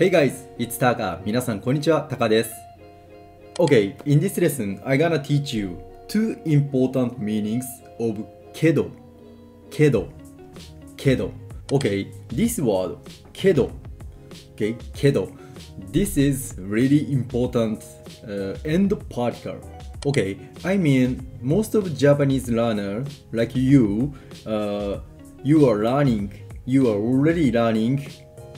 Hey guys, it's Taka. 皆さん、こんにちは。Taka です。Okay, in this lesson, I'm gonna teach you two important meanings of けど、けど、けど。Okay, this word けど、okay, けど。This is really important uh, end particle. Okay, I mean, most of Japanese learners like you, uh, you are learning, you are already learning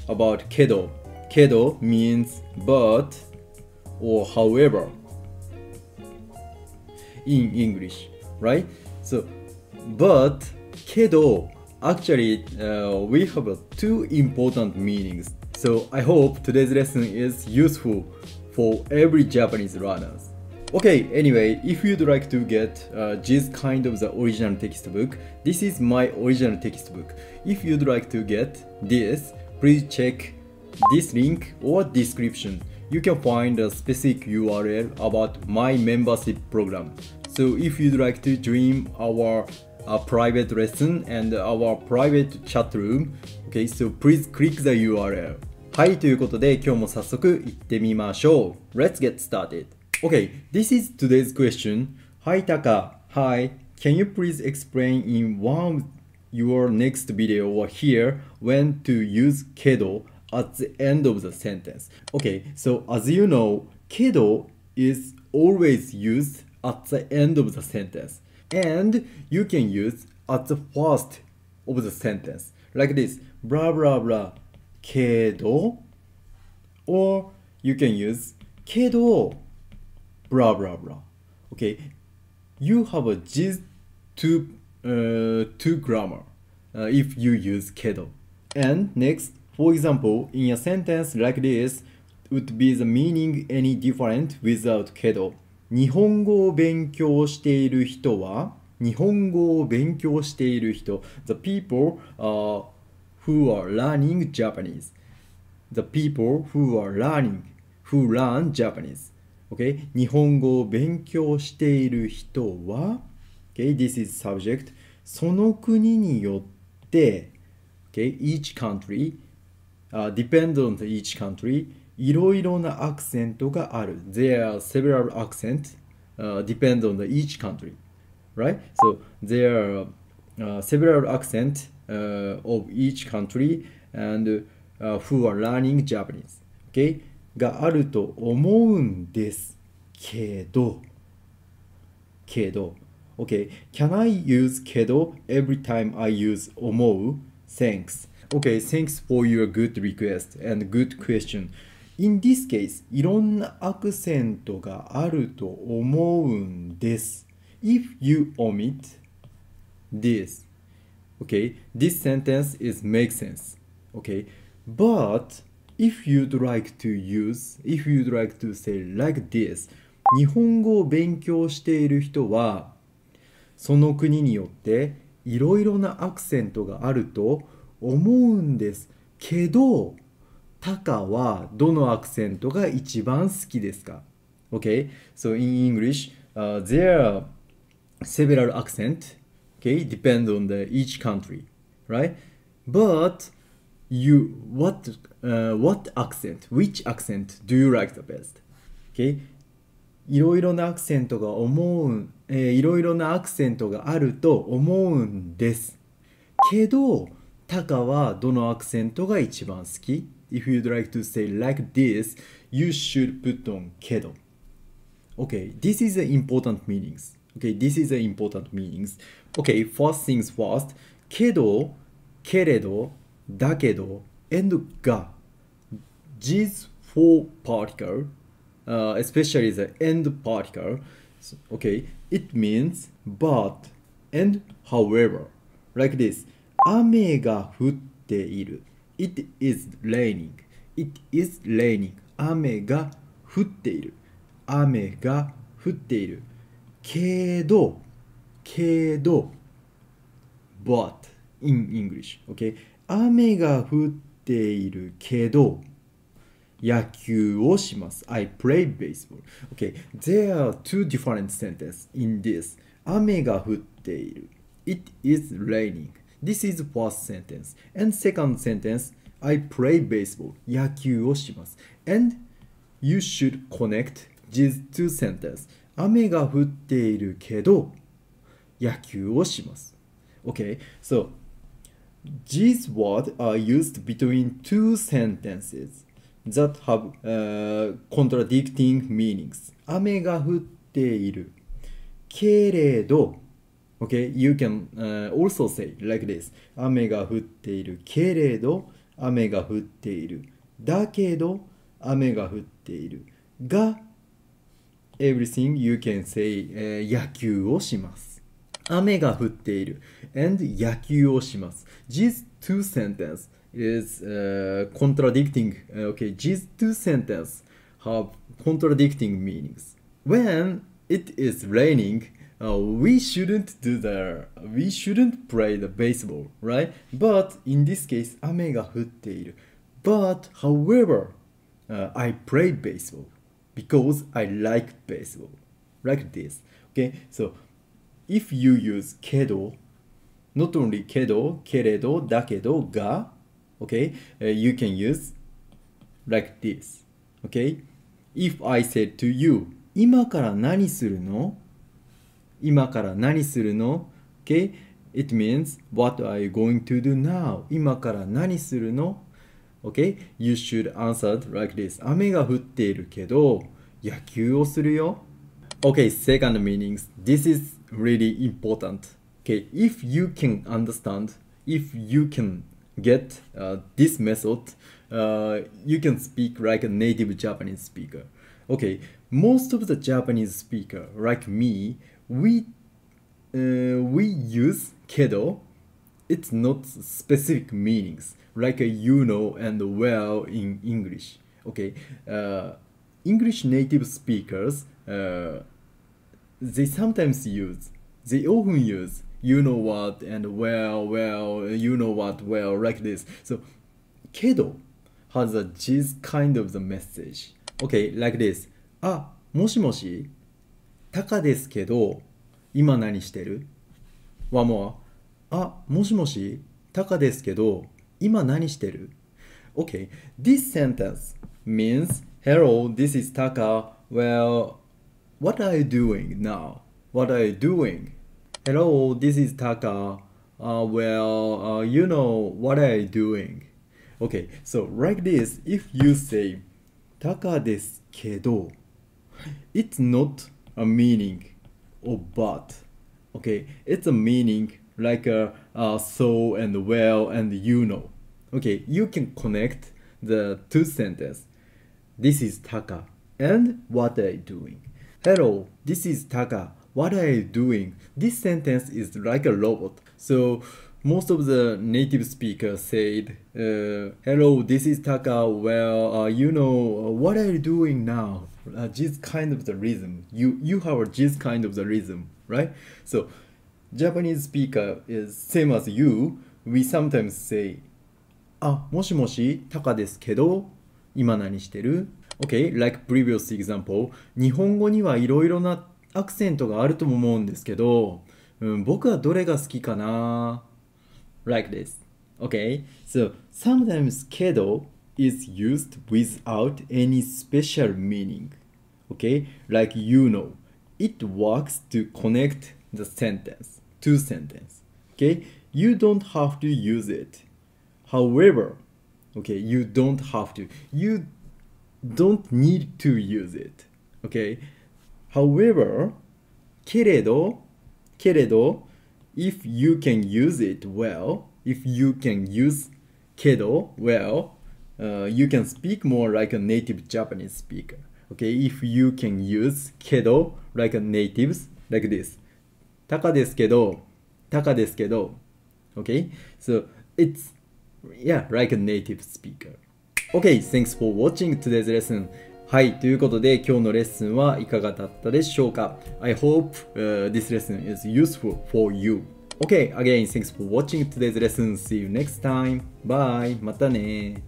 about けど。Kedo means but or however in English, right? So, but kedo actually uh, we have two important meanings. So I hope today's lesson is useful for every Japanese learners. Okay, anyway, if you'd like to get uh, this kind of the original textbook, this is my original textbook. If you'd like to get this, please check this link or description, you can find a specific URL about my membership program. So if you'd like to join our uh, private lesson and our private chat room, okay, so please click the URL. はい、ということで今日も早速行ってみましょう。Let's get started. Okay, this is today's question. Hi Taka. Hi. Can you please explain in one your next video or here when to use Kedo at the end of the sentence. Okay, so as you know, kedo is always used at the end of the sentence. And you can use at the first of the sentence. Like this, blah blah blah, kedo. Or you can use kedo, blah blah blah. Okay, you have a G two, uh, two grammar uh, if you use kedo. And next, For example, in a sentence like this, would be the meaning any different without けど日本語を勉強している人は日本語を勉強している人 The people、uh, who are learning Japanese The people who are learning who learn Japanese okay? 日本語を勉強している人は okay? This is subject その国によって okay? Each country uh, depend on each country いろいろなアクセントがある there are several accents、uh, depend on each country right so there are uh, several accents uh, of each country and uh, who are learning Japanese okay があると思うんですけどけど o k can I use けど every time I use 思う thanks Okay, thanks for your good request and good question. In this case, いろんなアクセントがあると思うんです。If you omit this, okay, this sentence is make sense. Okay, but if you'd like to use, if you'd like to say like this, 日本語を勉強している人は、その国によっていろいろなアクセントがあると思うんです。思うんですけどタカはどのアクセントが一番好きですか ?Okay, so in English,、uh, there are several accents, okay, depend on the each country, right? But you, what, uh, what accent, which accent do you like the best? Okay? いろいろなアクセントが思う、えー、いろいろなアクセントがあると思うんです。けど、タカはどのアクセントが一番好き ?If you'd like to say like this, you should put on けど。Okay, this is the important meanings. Okay, this is the important meanings. Okay, first things first. けど、けれど、だけど、and が。These four particle, uh, especially the end particle, okay, it means but and however, like this. 雨が降っている。It is raining. It is raining. 雨が降っている。雨が降っている。けど、けど、but in English. Okay? 雨が降っているけど、野球をします。I play baseball. Okay. There are two different sentences in this. 雨が降っている。It is raining. This is first sentence. And second sentence, I play baseball. 野球をします。And you should connect these two sentences. 雨が降っているけど、野球をします。Okay, so these words are used between two sentences that have、uh, contradicting meanings. 雨が降っているけれど、Okay, you can、uh, also say like this. 雨が降っているけれど、雨が降っている。だけど、雨が降っている。が、everything you can say、えー、野球をします。雨が降っている。and 野球をします。these two sentences is、uh, contradicting、okay, these two sentences have contradicting meanings. When it is raining, uh, we shouldn't do the we shouldn't play the baseball, right? But in this case, But however, uh, I play baseball because I like baseball, like this. Okay, so if you use けど not only ga okay, uh, you can use like this. Okay, if I said to you 今から何するの今から何するの ?Okay? It means what are you going to do now? 今から何するの ?Okay? You should answer like this. 雨が降っているけど野球をするよ。Okay, second meanings. This is really important. Okay, if you can understand, if you can get uh, this method, uh, you can speak like a native Japanese speaker. Okay, most of the Japanese speaker, like me, we uh, we use kedo it's not specific meanings like a you know and well in english okay uh, english native speakers uh, they sometimes use they often use you know what and well well you know what well like this so kedo has a this kind of the message okay like this ah moshi moshi. たかですけど、今何してるはもう、あ、もしもし、たかですけど、今何してる ?Okay, this sentence means, Hello, this is Taka. Well, what are you doing now? What are you doing? Hello, this is Taka. Uh, well, uh, you know, what are you doing? Okay, so like this, if you say, Taka ですけど It's not a meaning or but okay it's a meaning like a, a so and well and you know okay you can connect the two sentences this is taka and what are you doing hello this is taka what are you doing this sentence is like a robot so most of the native speakers said uh, hello this is taka well uh, you know uh, what are you doing now uh, this kind of the rhythm. You you have a this kind of the rhythm, right? So Japanese speaker is same as you. We sometimes say, あ、もしもし、タカですけど、今何してる ?Okay, like previous example, 日本語にはいろいろなアクセントがあるとも思うんですけど、うん、僕はどれが好きかな ?Like this. Okay, so sometimes けど is used without any special meaning. Okay, like you know, it works to connect the sentence to sentence. Okay, you don't have to use it. However, okay, you don't have to. You don't need to use it. Okay, however, けれど、けれど if you can use it well, if you can use けど well, uh, you can speak more like a native Japanese speaker. Okay, if you can use けど like a natives, like this. たかですけど、たかですけど。Okay, so it's, yeah, like a native speaker. Okay, thanks for watching today's lesson. はい、ということで今日のレッスンはいかがだったでしょうか ?I hope、uh, this lesson is useful for you. Okay, again, thanks for watching today's lesson. See you next time. Bye. またね